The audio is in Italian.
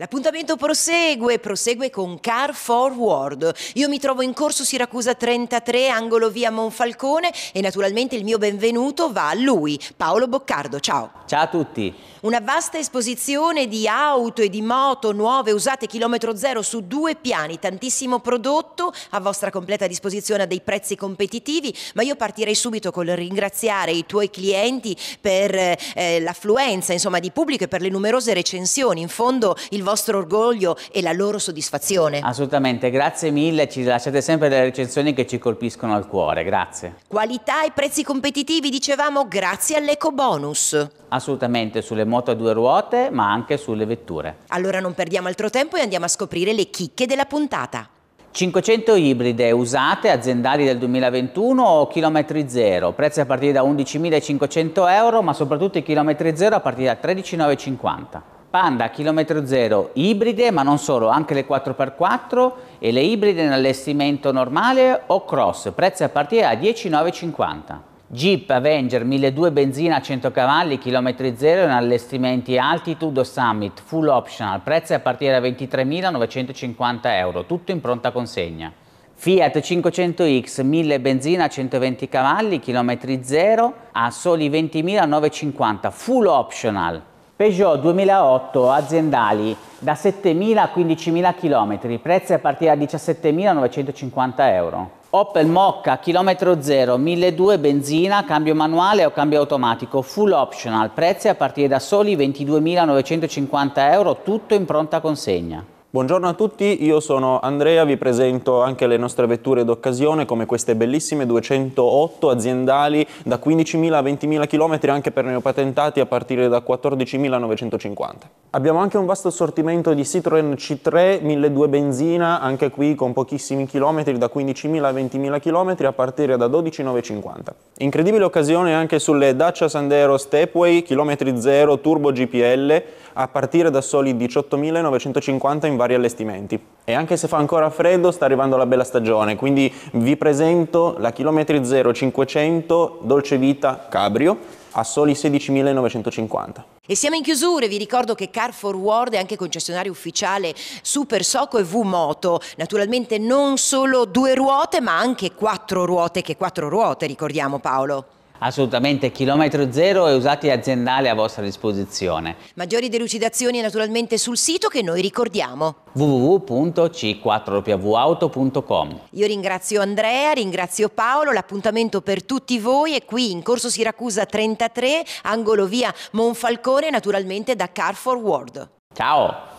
L'appuntamento prosegue, prosegue con Car Forward. Io mi trovo in corso Siracusa 33, angolo via Monfalcone e naturalmente il mio benvenuto va a lui, Paolo Boccardo. Ciao. Ciao a tutti. Una vasta esposizione di auto e di moto nuove usate chilometro zero su due piani, tantissimo prodotto a vostra completa disposizione a dei prezzi competitivi, ma io partirei subito col ringraziare i tuoi clienti per eh, eh l'affluenza insomma, di pubblico e per le numerose recensioni. In fondo il vostro vostro orgoglio e la loro soddisfazione. Assolutamente, grazie mille, ci lasciate sempre delle recensioni che ci colpiscono al cuore, grazie. Qualità e prezzi competitivi, dicevamo, grazie all'eco bonus. Assolutamente, sulle moto a due ruote, ma anche sulle vetture. Allora non perdiamo altro tempo e andiamo a scoprire le chicche della puntata. 500 ibride usate, aziendali del 2021 o chilometri zero, prezzi a partire da 11.500 euro ma soprattutto i chilometri zero a partire da 13.950. Panda, chilometro zero, ibride, ma non solo, anche le 4x4 e le ibride in allestimento normale o cross, prezzi a partire da 10,950. Jeep Avenger 1200 benzina a 100 cavalli, chilometri zero in allestimenti Altitude o Summit, full optional, prezzi a partire da 23.950 euro, tutto in pronta consegna. Fiat 500X 1000 benzina 120 cavalli, chilometri zero a soli 20.950, full optional, Peugeot 2008 aziendali da 7.000 a 15.000 km, prezzi a partire da 17.950 euro. Opel Mocca, chilometro 0, 1.200 benzina, cambio manuale o cambio automatico, full optional, prezzi a partire da soli 22.950 euro, tutto in pronta consegna. Buongiorno a tutti, io sono Andrea, vi presento anche le nostre vetture d'occasione come queste bellissime 208 aziendali da 15.000 a 20.000 km anche per neopatentati a partire da 14.950. Abbiamo anche un vasto assortimento di Citroen C3 1.2 benzina, anche qui con pochissimi chilometri, da 15.000 a 20.000 km a partire da 12.950. Incredibile occasione anche sulle Dacia Sandero Stepway, chilometri zero, turbo GPL, a partire da soli 18.950 in vari allestimenti. E anche se fa ancora freddo, sta arrivando la bella stagione, quindi vi presento la chilometri zero 500 Dolce Vita Cabrio, a soli 16.950. E siamo in chiusura, vi ricordo che Car Forward è anche concessionario ufficiale Super Soco e V-Moto, naturalmente non solo due ruote ma anche quattro ruote, che quattro ruote ricordiamo Paolo. Assolutamente, chilometro zero e usati aziendali a vostra disposizione. Maggiori delucidazioni naturalmente sul sito che noi ricordiamo www.c4wauto.com Io ringrazio Andrea, ringrazio Paolo, l'appuntamento per tutti voi è qui in Corso Siracusa 33, angolo via Monfalcone, naturalmente da Car for World. Ciao!